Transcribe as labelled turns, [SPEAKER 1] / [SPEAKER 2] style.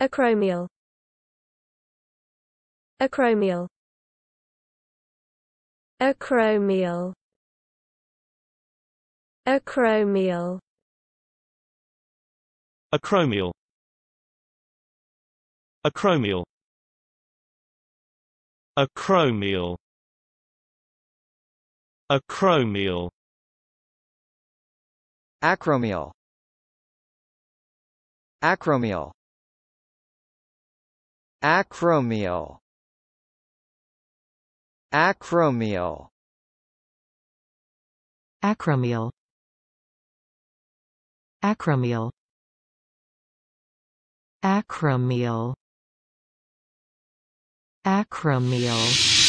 [SPEAKER 1] Acromial Acromial Acromial Acromial Acromial Acromial Acromial Acromial Acromial Acromial Acromial Acromial Acromial Acromial Acromial Acromial